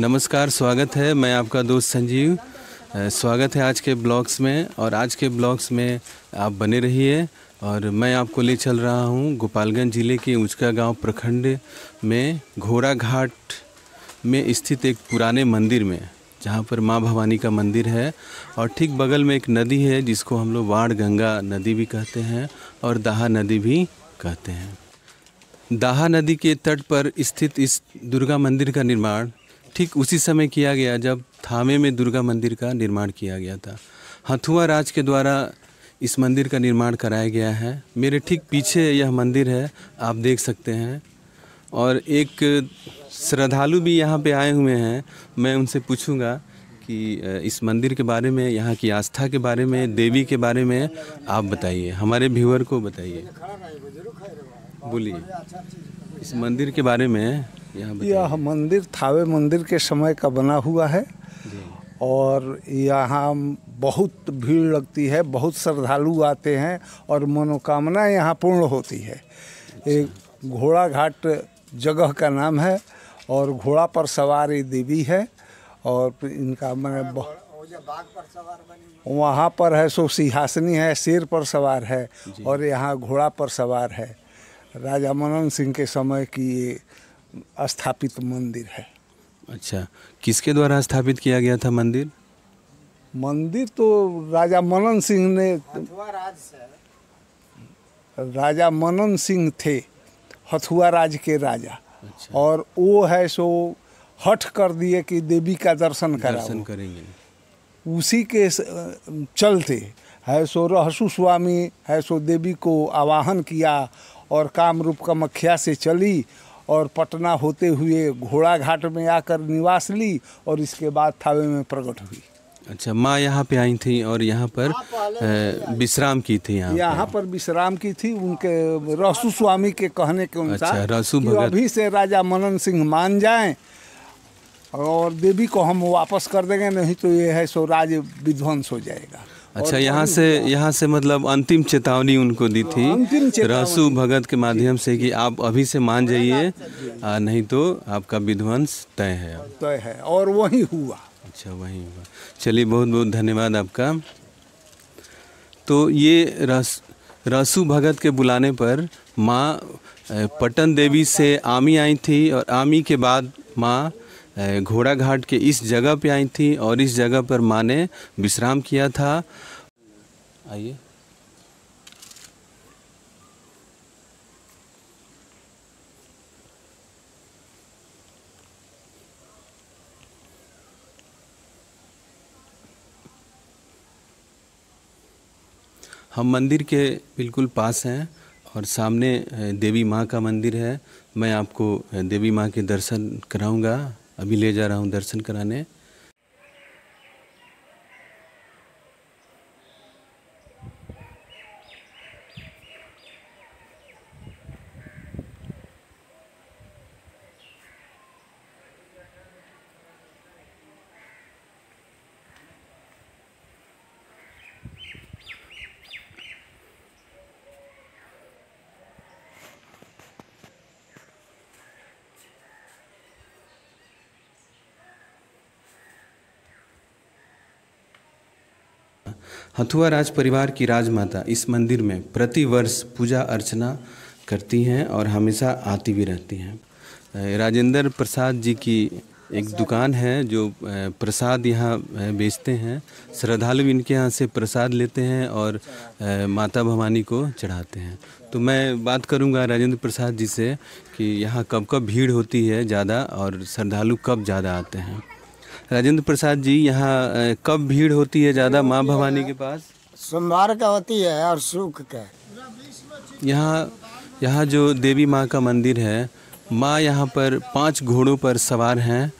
नमस्कार स्वागत है मैं आपका दोस्त संजीव स्वागत है आज के ब्लॉग्स में और आज के ब्लॉग्स में आप बने रहिए और मैं आपको ले चल रहा हूँ गोपालगंज ज़िले के ऊंचका गांव प्रखंड में घोड़ा घाट में स्थित एक पुराने मंदिर में जहाँ पर माँ भवानी का मंदिर है और ठीक बगल में एक नदी है जिसको हम लोग वाड़ गंगा नदी भी कहते हैं और दाहा नदी भी कहते हैं दाहा नदी के तट पर स्थित इस दुर्गा मंदिर का निर्माण ठीक उसी समय किया गया जब थामे में दुर्गा मंदिर का निर्माण किया गया था हथुआ राज के द्वारा इस मंदिर का निर्माण कराया गया है मेरे ठीक पीछे यह मंदिर है आप देख सकते हैं और एक श्रद्धालु भी यहाँ पे आए हुए हैं मैं उनसे पूछूंगा कि इस मंदिर के बारे में यहाँ की आस्था के बारे में देवी के बारे में आप बताइए हमारे व्यूअर को बताइए बोलिए इस मंदिर के बारे में यह मंदिर थावे मंदिर के समय का बना हुआ है और यहाँ बहुत भीड़ लगती है बहुत श्रद्धालु आते हैं और मनोकामना यहाँ पूर्ण होती है एक घोड़ा घाट जगह का नाम है और घोड़ा पर सवारी देवी है और इनका मैंने बहुत वहाँ पर है सो सिंहासनी है शेर पर सवार है और यहाँ घोड़ा पर सवार है राजा मनन सिंह के समय की ये स्थापित मंदिर है अच्छा किसके द्वारा स्थापित किया गया था मंदिर मंदिर तो राजा मनन सिंह ने राजा मनन सिंह थे हथुआ राज के राजा अच्छा। और वो है सो हट कर दिए कि देवी का दर्शन दर्शन करेंगे उसी के चलते है सो रहसु स्वामी है सो देवी को आवाहन किया और कामरूप कमख्या से चली और पटना होते हुए घोड़ा घाट में आकर निवास ली और इसके बाद थावे में प्रकट हुई अच्छा माँ यहाँ पे आई थी और यहाँ पर विश्राम की थी यहाँ यहाँ पर विश्राम की थी उनके रसु स्वामी के कहने के अनुसार अच्छा, अभी से राजा मनन सिंह मान जाए और देवी को हम वापस कर देंगे नहीं तो ये है सो राज्य विध्वंस हो जाएगा अच्छा यहाँ से यहाँ से मतलब अंतिम चेतावनी उनको दी थी हाँ, रसू भगत के माध्यम से कि आप अभी से मान जाइए नहीं तो आपका विध्वंस तय है तय है और वही हुआ अच्छा वही हुआ चलिए बहुत बहुत धन्यवाद आपका तो ये रस रसू भगत के बुलाने पर माँ पटन देवी से आमी आई थी और आमी के बाद माँ घोड़ा घाट के इस जगह पे आई थी और इस जगह पर माँ ने विश्राम किया था आइए हम मंदिर के बिल्कुल पास हैं और सामने देवी माँ का मंदिर है मैं आपको देवी माँ के दर्शन कराऊंगा अभी ले जा रहा हूँ दर्शन कराने हथुआ राज परिवार की राजमाता इस मंदिर में प्रतिवर्ष पूजा अर्चना करती हैं और हमेशा आती भी रहती हैं राजेंद्र प्रसाद जी की एक दुकान है जो प्रसाद यहाँ बेचते हैं श्रद्धालु इनके यहाँ से प्रसाद लेते हैं और माता भवानी को चढ़ाते हैं तो मैं बात करूँगा राजेंद्र प्रसाद जी से कि यहाँ कब कब भीड़ होती है ज़्यादा और श्रद्धालु कब ज़्यादा आते हैं राजेंद्र प्रसाद जी यहाँ कब भीड़ होती है ज़्यादा माँ भवानी के पास सोमवार का होती है और सुख का यहाँ यहाँ जो देवी माँ का मंदिर है माँ यहाँ पर पांच घोड़ों पर सवार हैं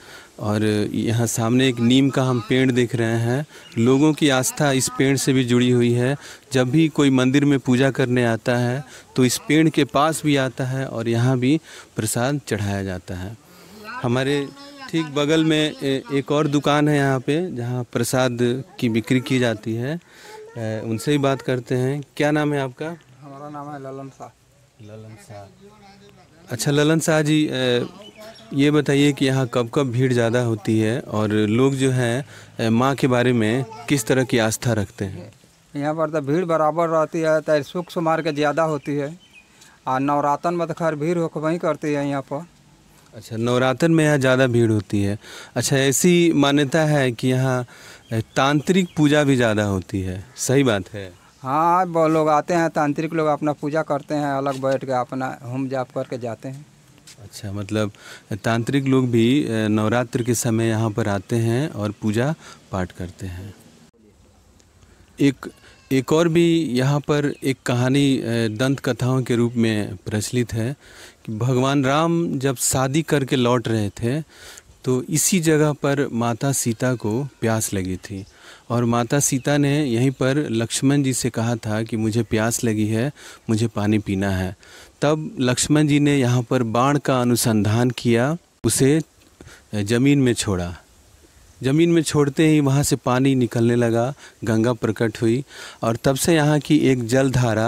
और यहाँ सामने एक नीम का हम पेड़ देख रहे हैं लोगों की आस्था इस पेड़ से भी जुड़ी हुई है जब भी कोई मंदिर में पूजा करने आता है तो इस पेड़ के पास भी आता है और यहाँ भी प्रसाद चढ़ाया जाता है हमारे ठीक बगल में एक और दुकान है यहाँ पे जहाँ प्रसाद की बिक्री की जाती है उनसे ही बात करते हैं क्या नाम है आपका हमारा नाम है ललन शाह ललन शाह अच्छा ललन शाह जी ये बताइए कि यहाँ कब कब भीड़ ज़्यादा होती है और लोग जो हैं माँ के बारे में किस तरह की आस्था रखते हैं यहाँ पर तो भीड़ बराबर रहती है तो सुख सुमार के ज़्यादा होती है और नवरात्र में तो खैर भीड़ होकर वहीं करती है यहाँ पर अच्छा नवरात्र में यहाँ ज़्यादा भीड़ होती है अच्छा ऐसी मान्यता है कि यहाँ तांत्रिक पूजा भी ज़्यादा होती है सही बात है हाँ बहुत लोग आते हैं तांत्रिक लोग अपना पूजा करते हैं अलग बैठ के अपना होम जाप करके जाते हैं अच्छा मतलब तांत्रिक लोग भी नवरात्र के समय यहाँ पर आते हैं और पूजा पाठ करते हैं एक एक और भी यहाँ पर एक कहानी दंत कथाओं के रूप में प्रचलित है कि भगवान राम जब शादी करके लौट रहे थे तो इसी जगह पर माता सीता को प्यास लगी थी और माता सीता ने यहीं पर लक्ष्मण जी से कहा था कि मुझे प्यास लगी है मुझे पानी पीना है तब लक्ष्मण जी ने यहाँ पर बाण का अनुसंधान किया उसे ज़मीन में छोड़ा ज़मीन में छोड़ते ही वहाँ से पानी निकलने लगा गंगा प्रकट हुई और तब से यहाँ की एक जलधारा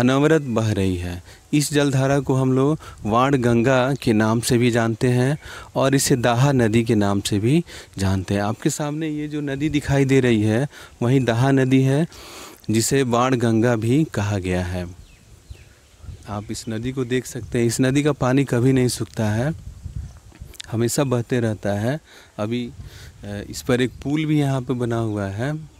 अनवरत बह रही है इस जलधारा को हम लोग वाण गंगा के नाम से भी जानते हैं और इसे दाहा नदी के नाम से भी जानते हैं आपके सामने ये जो नदी दिखाई दे रही है वहीं दाहा नदी है जिसे बाण गंगा भी कहा गया है आप इस नदी को देख सकते हैं इस नदी का पानी कभी नहीं सूखता है हमेशा बहते रहता है अभी इस पर एक पुल भी यहाँ पे बना हुआ है